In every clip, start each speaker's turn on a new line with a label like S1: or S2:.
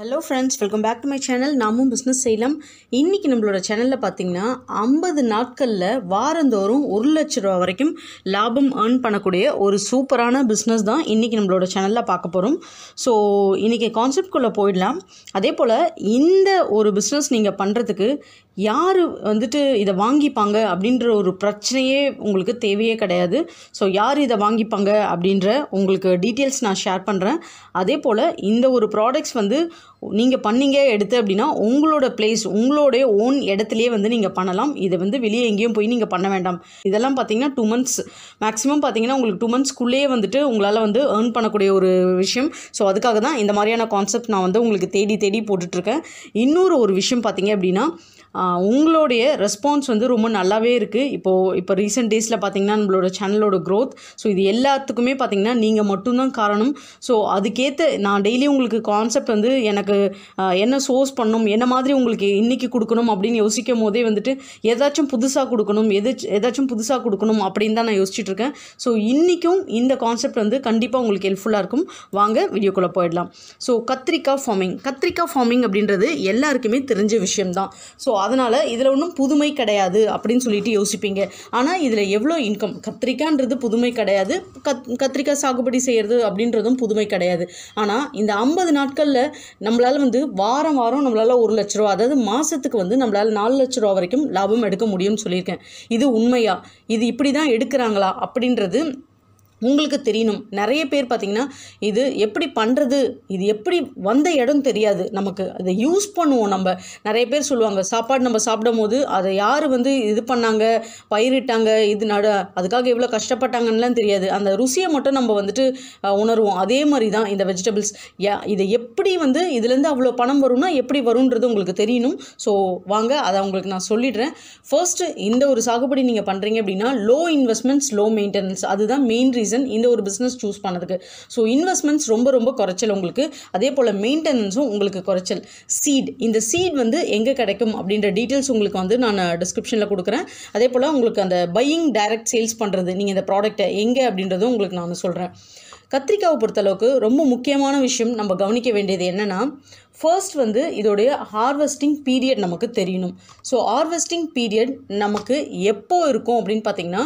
S1: hello friends welcome back to my channel நாமும் business செய்யலாம் இன்றைக்கி நம்மளோட சேனலில் பார்த்திங்கன்னா ஐம்பது நாட்களில் வாரந்தோறும் ஒரு லட்ச ரூபா வரைக்கும் லாபம் ஏர்ன் பண்ணக்கூடிய ஒரு சூப்பரான பிஸ்னஸ் தான் இன்றைக்கி நம்மளோட சேனலில் பார்க்க போகிறோம் ஸோ இன்றைக்கி கான்செப்ட்குள்ளே போயிடலாம் அதே போல் இந்த ஒரு பிஸ்னஸ் நீங்கள் பண்ணுறதுக்கு யார் வந்துட்டு இதை வாங்கிப்பாங்க அப்படின்ற ஒரு பிரச்சனையே உங்களுக்கு தேவையே கிடையாது ஸோ யார் இதை வாங்கிப்பாங்க அப்படின்ற உங்களுக்கு டீட்டெயில்ஸ் நான் ஷேர் பண்ணுறேன் அதே போல் இந்த ஒரு ப்ராடக்ட்ஸ் வந்து நீங்கள் பண்ணீங்க எடுத்து அப்படின்னா உங்களோட பிளேஸ் உங்களோடைய ஓன் இடத்துலையே வந்து நீங்கள் பண்ணலாம் இதை வந்து வெளியே எங்கேயும் போய் நீங்கள் பண்ண வேண்டாம் இதெல்லாம் பார்த்தீங்கன்னா டூ மந்த்ஸ் மேக்ஸிமம் பார்த்தீங்கன்னா உங்களுக்கு டூ மந்த்ஸ்க்குள்ளேயே வந்துட்டு உங்களால் வந்து ஏர்ன் பண்ணக்கூடிய ஒரு விஷயம் ஸோ அதுக்காக தான் இந்த மாதிரியான கான்செப்ட் நான் வந்து உங்களுக்கு தேடி தேடி போட்டுட்ருக்கேன் இன்னொரு ஒரு விஷயம் பார்த்தீங்க அப்படின்னா உங்களுடைய ரெஸ்பான்ஸ் வந்து ரொம்ப நல்லாவே இருக்குது இப்போது இப்போ ரீசெண்ட் டேஸில் பார்த்தீங்கன்னா நம்மளோட சேனலோட க்ரோத் ஸோ இது எல்லாத்துக்குமே பார்த்தீங்கன்னா நீங்கள் மட்டும்தான் காரணம் ஸோ அதுக்கேற்ற நான் டெய்லி உங்களுக்கு கான்செப்ட் வந்து எனக்கு உங்களுக்கு என்ன சோர்ஸ் பண்ணும் என்ன மாதிரி உங்களுக்கு இன்றைக்கி கொடுக்கணும் அப்படின்னு யோசிக்கும் போதே வந்துட்டு ஏதாச்சும் புதுசாக கொடுக்கணும் எது ஏதாச்சும் புதுசாக கொடுக்கணும் அப்படின்னு தான் நான் யோசிச்சுட்ருக்கேன் ஸோ இன்றைக்கும் இந்த கான்செப்ட் வந்து கண்டிப்பாக உங்களுக்கு ஹெல்ப்ஃபுல்லாக இருக்கும் வாங்க வீடியோக்குள்ளே போயிடலாம் ஸோ கத்திரிக்காய் ஃபார்மிங் கத்திரிக்காய் ஃபார்மிங் அப்படின்றது எல்லாருக்குமே தெரிஞ்ச விஷயம்தான் ஸோ அதனால் இதில் ஒன்றும் புதுமை கிடையாது அப்படின்னு சொல்லிட்டு யோசிப்பீங்க ஆனால் இதில் எவ்வளோ இன்கம் கத்திரிக்காய்ன்றது புதுமை கிடையாது கத் கத்திரிக்காய் சாகுபடி செய்கிறது அப்படின்றதும் புதுமை கிடையாது ஆனால் இந்த ஐம்பது நாட்களில் நம்மளை நம்மளால் வந்து வாரம் வாரம் நம்மளால் ஒரு லட்ச ரூபா அதாவது மாதத்துக்கு வந்து நம்மளால் நாலு லட்ச ரூபா வரைக்கும் லாபம் எடுக்க முடியும்னு சொல்லியிருக்கேன் இது உண்மையா இது இப்படி தான் எடுக்கிறாங்களா அப்படின்றது உங்களுக்கு தெரியணும் நிறைய பேர் பார்த்திங்கன்னா இது எப்படி பண்ணுறது இது எப்படி வந்த இடம் தெரியாது நமக்கு அதை யூஸ் பண்ணுவோம் நம்ம நிறைய பேர் சொல்லுவாங்க சாப்பாடு நம்ம சாப்பிடும் போது அதை யார் வந்து இது பண்ணாங்க பயிரிட்டாங்க இது நட அதுக்காக எவ்வளோ கஷ்டப்பட்டாங்கன்னுலாம் தெரியாது அந்த ருசியை மட்டும் நம்ம வந்துட்டு உணர்வோம் அதே மாதிரி தான் இந்த வெஜிடபிள்ஸ் இதை எப்படி வந்து இதுலேருந்து அவ்வளோ பணம் வரும்னா எப்படி வரும்ன்றது உங்களுக்கு தெரியணும் ஸோ வாங்க அதை உங்களுக்கு நான் சொல்லிடுறேன் ஃபர்ஸ்ட்டு இந்த ஒரு சாகுபடி நீங்கள் பண்ணுறீங்க அப்படின்னா லோ இன்வெஸ்ட்மெண்ட்ஸ் லோ மெயின்டெனன்ஸ் அதுதான் மெயின் ரீசன் இந்த ஒரு பிஸ்னஸ் சூஸ் பண்ணதுக்கு ஸோ இன்வெஸ்ட்மெண்ட்ஸ் ரொம்ப ரொம்ப குறைச்சல் உங்களுக்கு அதே போல் மெயின்டெனன்ஸும் உங்களுக்கு குறைச்சல் சீட் இந்த சீட் வந்து எங்கே கிடைக்கும் அப்படின்ற டீட்டெயில்ஸ் உங்களுக்கு வந்து நான் டிஸ்கிரிப்ஷனில் கொடுக்குறேன் அதே போல் உங்களுக்கு அந்த பையிங் டைரக்ட் சேல்ஸ் பண்ணுறது நீங்கள் இந்த ப்ராடக்ட்டை எங்கே அப்படின்றதும் உங்களுக்கு நான் சொல்கிறேன் கத்திரிக்காவை பொறுத்தளவுக்கு ரொம்ப முக்கியமான விஷயம் நம்ம கவனிக்க வேண்டியது என்னென்னா ஃபர்ஸ்ட் வந்து இதோடைய ஹார்வெஸ்டிங் பீரியட் நமக்கு தெரியணும் ஸோ ஹார்வெஸ்டிங் பீரியட் நமக்கு எப்போ இருக்கும் அப்படின்னு பார்த்திங்கன்னா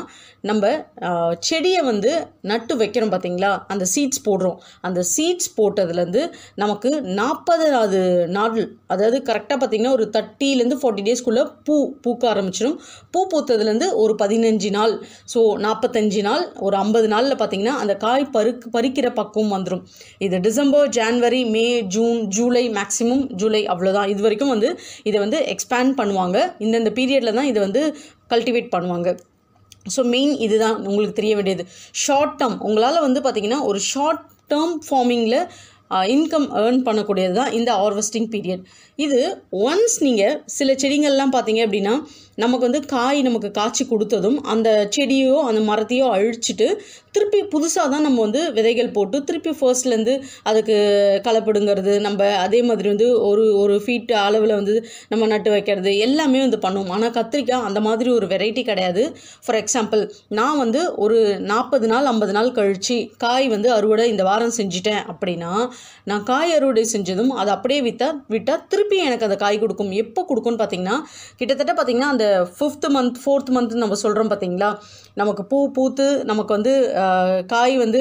S1: நம்ம செடியை வந்து நட்டு வைக்கிறோம் பார்த்திங்களா அந்த சீட்ஸ் போடுறோம் அந்த சீட்ஸ் போட்டதுலேருந்து நமக்கு நாற்பதாவது நாள் அதாவது கரெக்டாக பார்த்திங்கன்னா ஒரு தேர்ட்டிலேருந்து ஃபார்ட்டி டேஸ்க்குள்ளே பூ பூக்க ஆரம்பிச்சிடும் பூ பூத்ததுலேருந்து ஒரு பதினஞ்சு நாள் ஸோ நாற்பத்தஞ்சு நாள் ஒரு ஐம்பது நாளில் பார்த்திங்கன்னா அந்த காய் பருக்கு பறிக்கிற பக்குவம் வந்துடும் இது December January May June July maximum July அவ்வளோதான் இது வரைக்கும் வந்து இதை வந்து எக்ஸ்பேண்ட் பண்ணுவாங்க இந்தந்த பீரியடில் தான் இதை வந்து கல்டிவேட் பண்ணுவாங்க ஸோ மெயின் இதுதான் உங்களுக்கு தெரிய வேண்டியது ஷார்ட் டேர்ம் உங்களால் வந்து பார்த்திங்கன்னா ஒரு ஷார்ட் டேர்ம் ஃபார்மிங்கில் இன்கம் ஏர்ன் பண்ணக்கூடியது தான் இந்த ஹார்வெஸ்டிங் பீரியட் இது ஒன்ஸ் நீங்கள் சில செடிங்கள்லாம் பார்த்தீங்க அப்படின்னா நமக்கு வந்து காய் நமக்கு காய்ச்சி கொடுத்ததும் அந்த செடியோ அந்த மரத்தையோ அழிச்சிட்டு திருப்பி புதுசாக தான் நம்ம வந்து விதைகள் போட்டு திருப்பி ஃபர்ஸ்ட்லேருந்து அதுக்கு களைப்படுங்கிறது நம்ம அதே மாதிரி வந்து ஒரு ஒரு ஃபீட்டு அளவில் வந்து நம்ம நட்டு வைக்கிறது எல்லாமே வந்து பண்ணுவோம் ஆனால் கத்திரிக்காய் அந்த மாதிரி ஒரு வெரைட்டி கிடையாது ஃபார் எக்ஸாம்பிள் நான் வந்து ஒரு நாற்பது நாள் ஐம்பது நாள் கழித்து காய் வந்து அறுவடை இந்த வாரம் செஞ்சிட்டேன் அப்படின்னா நான் காய் அறுவடை செஞ்சதும் அதை அப்படியே விற்றா விட்டால் திருப்பி எனக்கு அந்த காய் கொடுக்கும் எப்போ கொடுக்கும்னு பார்த்தீங்கன்னா கிட்டத்தட்ட பார்த்திங்கன்னா அந்த ஃபிஃப்த்து மந்த் ஃபோர்த் மந்த்னு நம்ம சொல்கிறோம் பார்த்தீங்களா நமக்கு பூ பூத்து நமக்கு வந்து காய் வந்து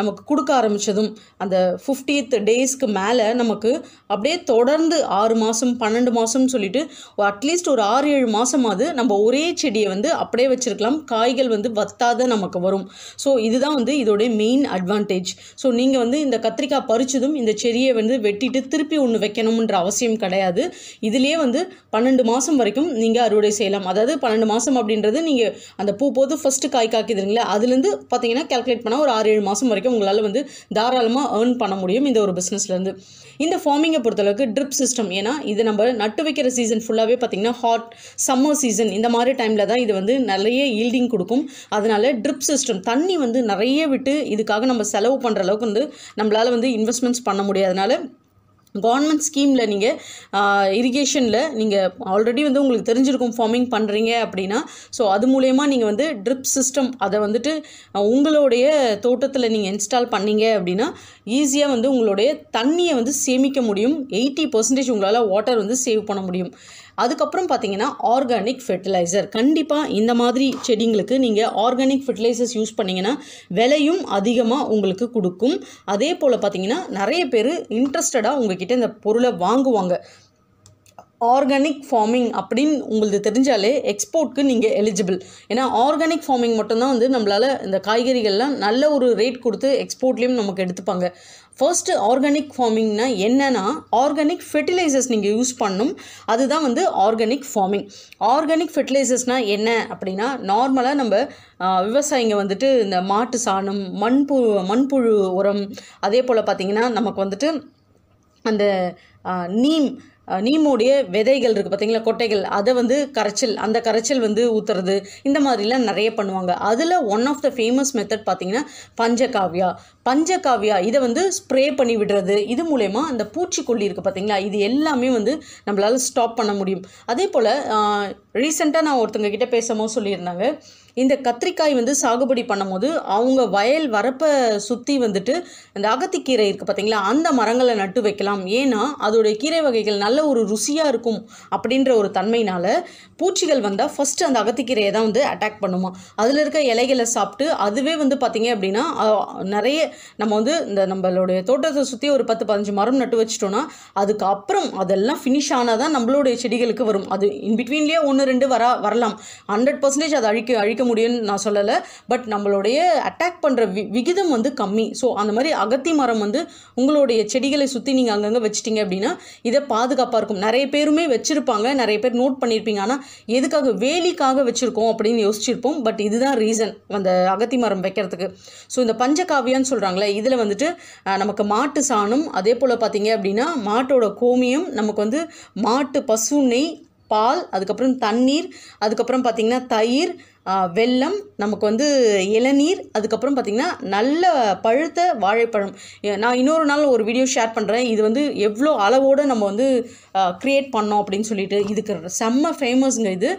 S1: நமக்கு கொடுக்க ஆரம்பித்ததும் அந்த ஃபிஃப்டீத் டேஸ்க்கு மேலே நமக்கு அப்படியே தொடர்ந்து ஆறு மாதம் பன்னெண்டு மாதம்னு சொல்லிட்டு அட்லீஸ்ட் ஒரு ஆறு ஏழு மாதமாவது நம்ம ஒரே செடியை வந்து அப்படியே வச்சுருக்கலாம் காய்கள் வந்து வத்தாத நமக்கு வரும் ஸோ இதுதான் வந்து இதோடைய மெயின் அட்வான்டேஜ் ஸோ நீங்கள் வந்து இந்த கத்திரிக்காய் பறிச்சதும் இந்த செடியை வந்து வெட்டிட்டு திருப்பி ஒன்று வைக்கணும்ன்ற அவசியம் கிடையாது இதுலேயே வந்து பன்னெண்டு மாதம் வரைக்கும் நீங்கள் அறுவடை செய்யலாம் செய்யலாம் அதாவது பன்னெண்டு மாதம் அப்படின்றது நீங்கள் அந்த பூ போது ஃபஸ்ட்டு காய் காய்க்குதுங்களா அதுலேருந்து பார்த்தீங்கன்னா கேல்குலேட் பண்ணால் ஒரு ஆறு ஏழு மாதம் வரைக்கும் உங்களால் வந்து தாராளமாக ஏர்ன் பண்ண முடியும் இந்த ஒரு பிஸ்னஸ்லேருந்து இந்த ஃபார்மிங்கை பொறுத்தளவுக்கு ட்ரிப் சிஸ்டம் ஏன்னா இது நம்ம நட்டு வைக்கிற சீசன் ஃபுல்லாகவே பார்த்திங்கன்னா ஹாட் சம்மர் சீசன் இந்த மாதிரி டைமில் தான் இது வந்து நிறைய ஈல்டிங் கொடுக்கும் அதனால் ட்ரிப் சிஸ்டம் தண்ணி வந்து நிறைய விட்டு இதுக்காக நம்ம செலவு பண்ணுற அளவுக்கு வந்து நம்மளால் வந்து இன்வெஸ்ட்மெண்ட்ஸ் பண்ண முடியாதனால கவர்மெண்ட் ஸ்கீமில் நீங்கள் இரிகேஷனில் நீங்கள் ஆல்ரெடி வந்து உங்களுக்கு தெரிஞ்சிருக்கும் ஃபார்மிங் பண்ணுறீங்க அப்படின்னா ஸோ அது மூலயமா நீங்கள் வந்து ட்ரிப் சிஸ்டம் அதை வந்துட்டு உங்களுடைய தோட்டத்தில் நீங்கள் இன்ஸ்டால் பண்ணீங்க அப்படின்னா ஈஸியாக வந்து உங்களுடைய தண்ணியை வந்து சேமிக்க முடியும் எயிட்டி பர்சன்டேஜ் உங்களால் வாட்டர் வந்து சேவ் பண்ண முடியும் அதுக்கப்புறம் பார்த்தீங்கன்னா ஆர்கானிக் ஃபெர்டிலைசர் கண்டிப்பாக இந்த மாதிரி செடிங்களுக்கு நீங்கள் ஆர்கானிக் ஃபெர்டிலைசர்ஸ் யூஸ் பண்ணிங்கன்னா விலையும் அதிகமாக உங்களுக்கு கொடுக்கும் அதே போல் பார்த்தீங்கன்னா நிறைய பேர் இன்ட்ரெஸ்டடாக உங்ககிட்ட இந்த பொருளை வாங்குவாங்க ஆர்கானிக் ஃபார்மிங் அப்படின்னு உங்களுக்கு தெரிஞ்சாலே எக்ஸ்போர்ட்க்கு நீங்கள் எலிஜிபிள் ஏன்னா ஆர்கானிக் ஃபார்மிங் மட்டும்தான் வந்து நம்மளால் இந்த காய்கறிகள்லாம் நல்ல ஒரு ரேட் கொடுத்து எக்ஸ்போர்ட்லேயும் நமக்கு எடுத்துப்பாங்க ஃபர்ஸ்ட்டு ஆர்கானிக் ஃபார்மிங்னா என்னென்னா ஆர்கானிக் ஃபெர்டிலைசர்ஸ் நீங்கள் யூஸ் பண்ணும் அதுதான் வந்து ஆர்கானிக் ஃபார்மிங் ஆர்கானிக் ஃபெர்டிலைசர்ஸ்னால் என்ன அப்படின்னா நார்மலாக நம்ம விவசாயிங்க வந்துட்டு இந்த மாட்டு சாணம் மண்பு மண்புழு உரம் அதே போல் பார்த்திங்கன்னா நமக்கு வந்துட்டு அந்த நீம் நீமோடைய விதைகள் இருக்குது பார்த்தீங்களா கொட்டைகள் அதை வந்து கரைச்சல் அந்த கரைச்சல் வந்து ஊற்றுறது இந்த மாதிரிலாம் நிறைய பண்ணுவாங்க அதில் one of the famous method பார்த்திங்கன்னா பஞ்சகாவ்யா பஞ்சகாவியா இதை வந்து ஸ்ப்ரே பண்ணி விடுறது இது மூலயமா அந்த பூச்சிக்கொல்லி இருக்குது பார்த்தீங்களா இது எல்லாமே வந்து நம்மளால் ஸ்டாப் பண்ண முடியும் அதே போல் ரீசெண்டாக நான் ஒருத்தங்க கிட்டே பேசும்போது சொல்லியிருந்தாங்க இந்த கத்திரிக்காய் வந்து சாகுபடி பண்ணும்போது அவங்க வயல் வரப்பை சுற்றி வந்துட்டு இந்த அகத்திக்கீரை இருக்குது பார்த்தீங்களா அந்த மரங்களை நட்டு வைக்கலாம் ஏன்னா அதோடைய கீரை வகைகள் நல்ல ஒரு ருசியாக இருக்கும் அப்படின்ற ஒரு தன்மையினால் பூச்சிகள் வந்தால் ஃபஸ்ட்டு அந்த அகத்திக்கீரையை தான் வந்து அட்டாக் பண்ணுமா அதில் இருக்க இலைகளை சாப்பிட்டு அதுவே வந்து பார்த்திங்க அப்படின்னா நிறைய நம்ம வந்து இந்த நம்மளுடைய தோட்டத்தை சுற்றி ஒரு பத்து பதினஞ்சு மரம் நட்டு வச்சிட்டோன்னா அதுக்கப்புறம் அதெல்லாம் ஃபினிஷ் ஆனால் தான் நம்மளுடைய செடிகளுக்கு வரும் அது இன்பிட்வீன்லேயே ஒன்று ரெண்டு வர வரலாம் ஹண்ட்ரட் பர்சன்டேஜ் அதை அழிக்க அழிக்க முடியும்னு நான் சொல்லலை பட் நம்மளுடைய அட்டாக் பண்ணுற வி விகிதம் வந்து கம்மி ஸோ அந்த மாதிரி அகத்தி மரம் வந்து உங்களுடைய செடிகளை சுற்றி நீங்கள் அங்கங்கே வச்சிட்டிங்க அப்படின்னா இதை பாதுகாப்பாக இருக்கும் நிறைய பேருமே வச்சுருப்பாங்க நிறைய பேர் நோட் பண்ணியிருப்பீங்க ஆனால் எதுக்காக வேலிக்காக வச்சுருக்கோம் அப்படின்னு யோசிச்சிருப்போம் பட் இதுதான் ரீசன் அந்த அகத்தி மரம் வைக்கிறதுக்கு ஸோ இந்த பஞ்சகாவியான்னு சொல்கிறாங்க சொல்கிறாங்களே இதில் வந்துட்டு நமக்கு மாட்டு சாணம் அதே போல் பார்த்திங்க அப்படின்னா மாட்டோட கோமியம் நமக்கு வந்து மாட்டு பசு நெய் பால் அதுக்கப்புறம் தண்ணீர் அதுக்கப்புறம் பார்த்திங்கன்னா தயிர் வெல்லம் நமக்கு வந்து இளநீர் அதுக்கப்புறம் பார்த்திங்கன்னா நல்ல பழுத்த வாழைப்பழம் நான் இன்னொரு நாள் ஒரு வீடியோ ஷேர் பண்ணுறேன் இது வந்து எவ்வளோ அளவோடு நம்ம வந்து க்ரியேட் பண்ணோம் அப்படின்னு சொல்லிட்டு இதுக்கு செம்ம ஃபேமஸ்ங்க இது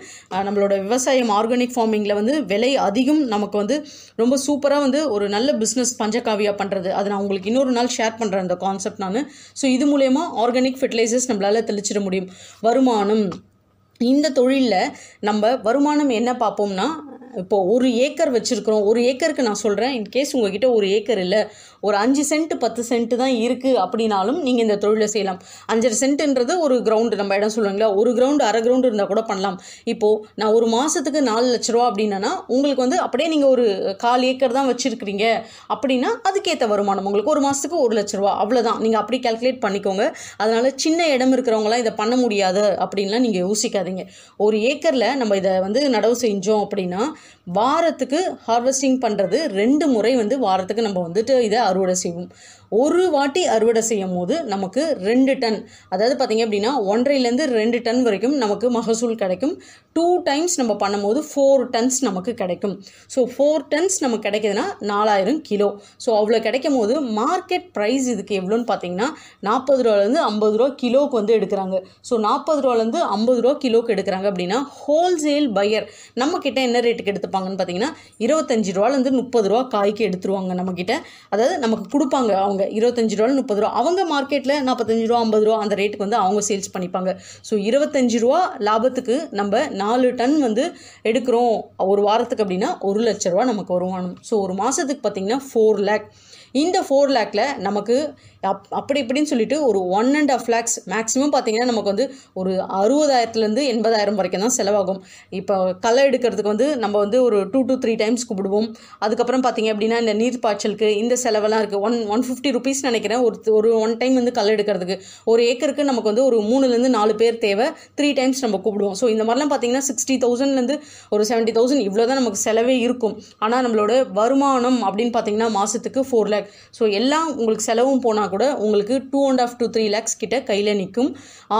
S1: நம்மளோட விவசாயம் ஆர்கானிக் ஃபார்மிங்கில் வந்து விலை அதிகம் நமக்கு வந்து ரொம்ப சூப்பராக வந்து ஒரு நல்ல பிஸ்னஸ் பஞ்சகாவியாக பண்ணுறது அது நான் உங்களுக்கு இன்னொரு நாள் ஷேர் பண்ணுறேன் அந்த கான்செப்ட் நான் ஸோ இது மூலயமா ஆர்கானிக் ஃபெர்டிலைசர்ஸ் நம்மளால் தெளிச்சிட முடியும் வருமானம் இந்த தொழிலில் நம்ம வருமானம் என்ன பார்ப்போம்னா இப்போது ஒரு ஏக்கர் வச்சுருக்குறோம் ஒரு ஏக்கருக்கு நான் சொல்கிறேன் இன்கேஸ் உங்ககிட்ட ஒரு ஏக்கர் இல்லை ஒரு அஞ்சு சென்ட் பத்து சென்ட் தான் இருக்குது அப்படின்னாலும் நீங்கள் இந்த தொழிலை செய்யலாம் அஞ்சரை சென்ட்டுன்றது ஒரு கிரவுண்டு நம்ம இடம் சொல்லுவாங்களா ஒரு கிரவுண்டு அரை கிரவுண்டு இருந்தால் கூட பண்ணலாம் இப்போது நான் ஒரு மாதத்துக்கு நாலு லட்ச ரூபா அப்படின்னா உங்களுக்கு வந்து அப்படியே நீங்கள் ஒரு கால் ஏக்கர் தான் வச்சுருக்கிறீங்க அப்படின்னா அதுக்கேற்ற வருமானம் உங்களுக்கு ஒரு மாதத்துக்கு ஒரு லட்ச ரூபா அவ்வளோதான் நீங்கள் அப்படி கேல்குலேட் பண்ணிக்கோங்க அதனால் சின்ன இடம் இருக்கிறவங்களாம் இதை பண்ண முடியாது அப்படின்லாம் நீங்கள் யோசிக்காதீங்க ஒரு ஏக்கரில் நம்ம இதை வந்து நடவு செஞ்சோம் அப்படின்னா வாரத்துக்கு ஹார்வெஸ்டிங் பண்ணுறது ரெண்டு முறை வந்து வாரத்துக்கு நம்ம வந்துட்டு இதை அறுவடை செய்வோம் ஒரு வாட்டி அறுவடை செய்யும் போது நமக்கு ரெண்டு டன் அதாவது பார்த்திங்க அப்படின்னா ஒன்றையிலேருந்து ரெண்டு டன் வரைக்கும் நமக்கு மகசூல் கிடைக்கும் டூ டைம்ஸ் நம்ம பண்ணும்போது ஃபோர் டன்ஸ் நமக்கு கிடைக்கும் ஸோ ஃபோர் டன்ஸ் நமக்கு கிடைக்கிதுன்னா நாலாயிரம் கிலோ ஸோ அவ்வளோ கிடைக்கும் போது மார்க்கெட் ப்ரைஸ் இதுக்கு எவ்வளோன்னு பார்த்தீங்கன்னா நாற்பது ரூபாலேருந்து ஐம்பது ரூபா கிலோவுக்கு வந்து எடுக்கிறாங்க ஸோ நாற்பது ரூபாலேருந்து ஐம்பது ரூபா கிலோவுக்கு எடுக்கிறாங்க அப்படின்னா ஹோல்சேல் பையர் நம்மக்கிட்ட என்ன ரேட்டுக்கு எடுத்துப்பாங்கன்னு பார்த்தீங்கன்னா இருபத்தஞ்சி ரூபாலேருந்து முப்பது ரூபா காய்க்கு எடுத்துருவாங்க நம்மக்கிட்ட அதாவது நமக்கு கொடுப்பாங்க அவங்க விற்பாங்க இருபத்தஞ்சு ரூபா முப்பது ரூபா அவங்க மார்க்கெட்டில் நாற்பத்தஞ்சு ரூபா ஐம்பது ரூபா அந்த ரேட்டுக்கு வந்து அவங்க சேல்ஸ் பண்ணிப்பாங்க ஸோ இருபத்தஞ்சு ரூபா லாபத்துக்கு நம்ம நாலு டன் வந்து எடுக்கிறோம் ஒரு வாரத்துக்கு அப்படின்னா ஒரு லட்ச ரூபா நமக்கு வருமானம் ஸோ ஒரு மாதத்துக்கு பார்த்திங்கன்னா ஃபோர் லேக் இந்த ஃபோர் லேக்கில் நமக்கு அப் அப்படி இப்படின்னு சொல்லிட்டு ஒரு one and half lakhs maximum பார்த்திங்கன்னா நமக்கு வந்து ஒரு அறுபதாயிரத்துலேருந்து எண்பதாயிரம் வரைக்கும் தான் செலவாகும் இப்போ களை எடுக்கிறதுக்கு வந்து நம்ம வந்து ஒரு டூ டு த்ரீ டைம்ஸ் கூப்பிடுவோம் அதுக்கப்புறம் பார்த்திங்க அப்படின்னா இந்த நீர்ப்பாய்ச்சலுக்கு இந்த செலவெல்லாம் இருக்குது ஒன் ஒன் ஃபிஃப்டி ருபீஸ் நினைக்கிறேன் ஒரு ஒரு ஒன் டைம் வந்து களை எடுக்கிறதுக்கு ஒரு ஏக்கருக்கு நமக்கு வந்து ஒரு மூணுலேருந்து நாலு பேர் தேவை த்ரீ டைம்ஸ் நம்ம கூப்பிடுவோம் ஸோ இந்த மாதிரிலாம் பார்த்திங்கன்னா சிக்ஸ்டி தௌசண்ட்லேருந்து ஒரு செவன்ட்டி தௌசண்ட் இவ்வளோ தான் நமக்கு செலவே இருக்கும் ஆனால் நம்மளோட வருமானம் அப்படின்னு பார்த்திங்கன்னா மாதத்துக்கு ஃபோர் லேக் ஸோ எல்லாம் உங்களுக்கு செலவும் போனால் கூட உங்களுக்கு two and half two three lakhs கிட்ட கையில் நிற்கும்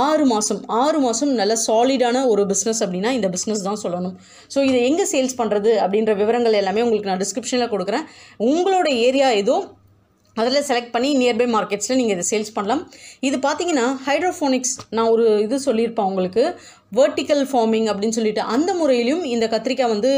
S1: ஆறு மாதம் ஆறு மாதம் நல்ல சாலிடான ஒரு பிஸ்னஸ் அப்படின்னா இந்த பிஸ்னஸ் தான் சொல்லணும் ஸோ இதை எங்கே சேல்ஸ் பண்ணுறது அப்படின்ற விவரங்கள் எல்லாமே உங்களுக்கு நான் டிஸ்கிரிப்ஷனில் கொடுக்குறேன் உங்களோட ஏரியா ஏதோ அதில் செலக்ட் பண்ணி நியர்பை மார்க்கெட்ஸில் நீங்கள் இதை சேல்ஸ் பண்ணலாம் இது பார்த்தீங்கன்னா ஹைட்ரோஃபோனிக்ஸ் நான் ஒரு இது சொல்லியிருப்பேன் உங்களுக்கு வேர்ட்டிக்கல் ஃபார்மிங் அப்படின்னு சொல்லிட்டு அந்த முறையிலையும் இந்த கத்திரிக்காய் வந்து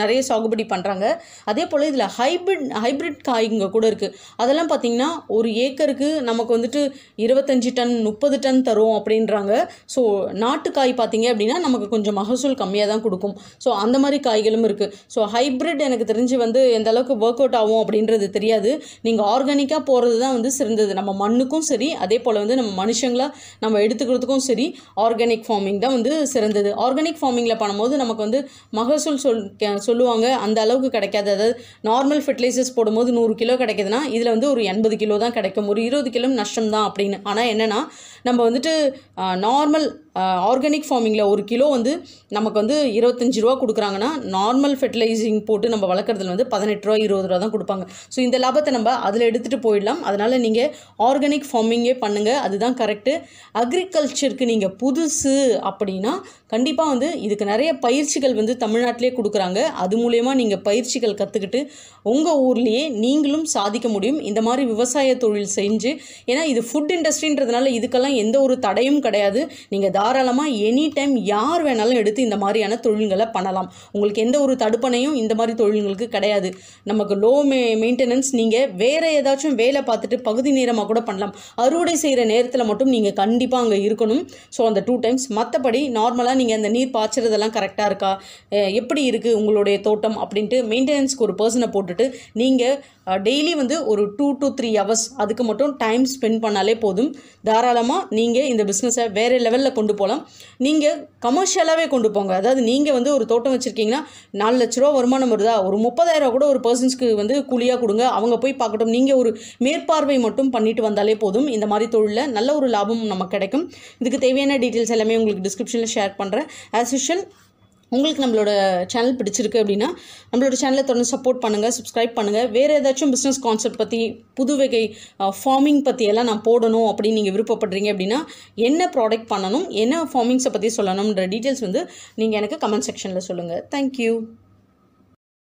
S1: நிறைய சாகுபடி பண்ணுறாங்க அதே போல் இதில் ஹைப்ரிட் ஹைப்ரிட் காய்ங்க கூட இருக்குது அதெல்லாம் பார்த்திங்கன்னா ஒரு ஏக்கருக்கு நமக்கு வந்துட்டு இருபத்தஞ்சி டன் முப்பது டன் தரும் அப்படின்றாங்க ஸோ நாட்டு காய் பார்த்திங்க அப்படின்னா நமக்கு கொஞ்சம் மகசூல் கம்மியாக தான் கொடுக்கும் ஸோ அந்த மாதிரி காய்களும் இருக்குது ஸோ ஹைப்ரிட் எனக்கு தெரிஞ்சு வந்து எந்த அளவுக்கு ஒர்க் அவுட் ஆகும் அப்படின்றது தெரியாது நீங்கள் ஆர்கானிக்காக போகிறது தான் வந்து சிறந்தது நம்ம மண்ணுக்கும் சரி அதே போல் வந்து நம்ம மனுஷங்களாக நம்ம எடுத்துக்கிறதுக்கும் சரி ஆர்கானிக் ஃபார்மிங் தான் வந்து சிறந்தது ஆர்கானிக் ஃபார்மிங்கில் பண்ணும்போது நமக்கு வந்து மகசூல் சொல் சொல்லுவாங்க அந்த அளவுக்கு கிடைக்காது அதாவது நார்மல் ஃபெர்டிலைசர்ஸ் போடும்போது நூறு கிலோ கிடைக்குதுன்னா இதில் வந்து ஒரு எண்பது கிலோ தான் கிடைக்கும் ஒரு இருபது கிலோ நஷ்டம் தான் அப்படின்னு ஆனால் என்னென்னா நம்ம வந்துட்டு நார்மல் ஆர்கானிக் ஃபார்மிங்கில் ஒரு கிலோ வந்து நமக்கு வந்து இருபத்தஞ்சி ரூபா கொடுக்குறாங்கன்னா நார்மல் ஃபெர்டிலைசிங் போட்டு நம்ம வளர்க்குறதுல வந்து பதினெட்டு ரூபா இருபது ரூபா தான் கொடுப்பாங்க ஸோ இந்த லாபத்தை நம்ம அதில் எடுத்துகிட்டு போயிடலாம் அதனால் நீங்கள் ஆர்கானிக் ஃபார்மிங்கே பண்ணுங்கள் அதுதான் கரெக்டு அக்ரிகல்ச்சருக்கு நீங்கள் புதுசு அப்படின்னா கண்டிப்பாக வந்து இதுக்கு நிறைய பயிற்சிகள் வந்து தமிழ்நாட்டிலே கொடுக்குறாங்க அது மூலயமா நீங்கள் பயிற்சிகள் கற்றுக்கிட்டு உங்கள் ஊர்லேயே நீங்களும் சாதிக்க முடியும் இந்த மாதிரி விவசாய தொழில் செஞ்சு ஏன்னா இது ஃபுட் இண்டஸ்ட்ரின்றதுனால இதுக்கெல்லாம் எந்த ஒரு தடையும் கிடையாது நீங்கள் தாராளமாக எனி டைம் யார் வேணாலும் எடுத்து இந்த மாதிரியான தொழில்களை பண்ணலாம் உங்களுக்கு எந்த ஒரு தடுப்பணையும் இந்த மாதிரி தொழில்களுக்கு கிடையாது நமக்கு லோ மே மெயின்டெனன்ஸ் நீங்கள் வேறு ஏதாச்சும் வேலை பார்த்துட்டு பகுதி நேரமாக கூட பண்ணலாம் அறுவடை செய்கிற நேரத்தில் மட்டும் நீங்கள் கண்டிப்பாக அங்கே இருக்கணும் ஸோ அந்த டூ டைம்ஸ் மற்றபடி நார்மலாக நீங்கள் அந்த நீர் பாய்ச்சறதெல்லாம் கரெக்டாக இருக்கா எப்படி இருக்குது உங்களுடைய தோட்டம் அப்படின்ட்டு மெயின்டெனன்ஸ்க்கு ஒரு பர்சனை போட்டுட்டு நீங்கள் டெய்லி வந்து ஒரு டூ டு த்ரீ ஹவர்ஸ் அதுக்கு மட்டும் டைம் ஸ்பெண்ட் பண்ணாலே போதும் தாராளமாக நீங்கள் இந்த பிஸ்னஸை வேறு லெவலில் கொண்டு போகலாம் நீங்கள் கமர்ஷியலாகவே கொண்டு போங்க அதாவது நீங்கள் வந்து ஒரு தோட்டம் வச்சுருக்கீங்கன்னா நாலு லட்ச ரூபா வருமானம் வருதா ஒரு முப்பதாயிரம் கூட ஒரு பர்சன்ஸ்க்கு வந்து கூலியாக கொடுங்க அவங்க போய் பார்க்கட்டும் நீங்கள் ஒரு மேற்பார்வை மட்டும் பண்ணிட்டு வந்தாலே போதும் இந்த மாதிரி தொழிலில் நல்ல ஒரு லாபம் நமக்கு கிடைக்கும் இதுக்கு தேவையான டீட்டெயில்ஸ் எல்லாமே உங்களுக்கு டிஸ்கிரிப்ஷனில் ஷேர் பண்ணுறேன் ஆஸ் யூஷுவல் உங்களுக்கு நம்மளோட சேனல் பிடிச்சிருக்கு அப்படின்னா நம்மளோட சேனலை தொடர்ந்து சப்போர்ட் பண்ணுங்கள் சப்ஸ்கிரைப் பண்ணுங்கள் வேறு ஏதாச்சும் பிஸ்னஸ் கான்செப்ட் பற்றி புது வகை ஃபார்மிங் பற்றி எல்லாம் நான் போடணும் அப்படின்னு நீங்கள் விருப்பப்படுறீங்க அப்படின்னா என்ன ப்ராடக்ட் பண்ணணும் என்ன ஃபார்மிங்ஸை பற்றி சொல்லணுன்ற டீட்டெயில்ஸ் வந்து நீங்கள் எனக்கு கமெண்ட் செக்ஷனில் சொல்லுங்கள் தேங்க்யூ